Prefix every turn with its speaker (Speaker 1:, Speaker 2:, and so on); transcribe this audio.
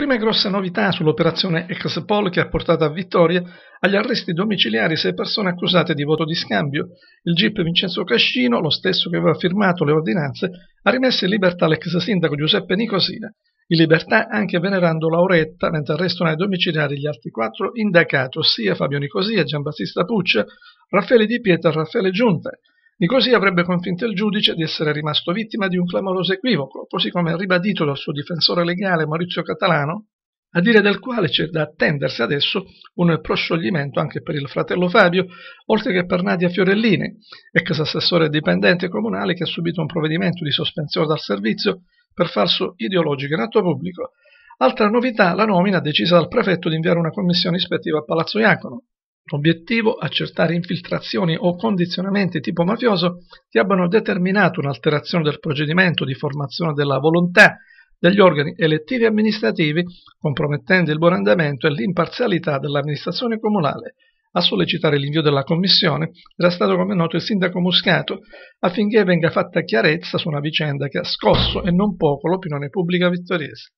Speaker 1: Prima grossa novità sull'operazione Expol che ha portato a vittoria agli arresti domiciliari sei persone accusate di voto di scambio. Il GIP Vincenzo Cascino, lo stesso che aveva firmato le ordinanze, ha rimesso in libertà l'ex sindaco Giuseppe Nicosina. In libertà anche venerando Lauretta, mentre arrestano ai domiciliari gli altri quattro indagati, ossia Fabio Nicosia, Giambattista Puccia, Raffaele Di Pietro e Raffaele Giunta così avrebbe convinto il giudice di essere rimasto vittima di un clamoroso equivoco, così come ribadito dal suo difensore legale Maurizio Catalano, a dire del quale c'è da attendersi adesso un proscioglimento anche per il fratello Fabio, oltre che per Nadia Fiorellini, ex assessore dipendente comunale che ha subito un provvedimento di sospensione dal servizio per falso ideologico in atto pubblico. Altra novità, la nomina decisa dal prefetto di inviare una commissione ispettiva a Palazzo Iacono, L'obiettivo, accertare infiltrazioni o condizionamenti tipo mafioso che abbiano determinato un'alterazione del procedimento di formazione della volontà degli organi elettivi e amministrativi, compromettendo il buon andamento e l'imparzialità dell'amministrazione comunale. A sollecitare l'invio della commissione era stato come noto il sindaco Muscato affinché venga fatta chiarezza su una vicenda che ha scosso e non poco l'opinione pubblica vittoriese.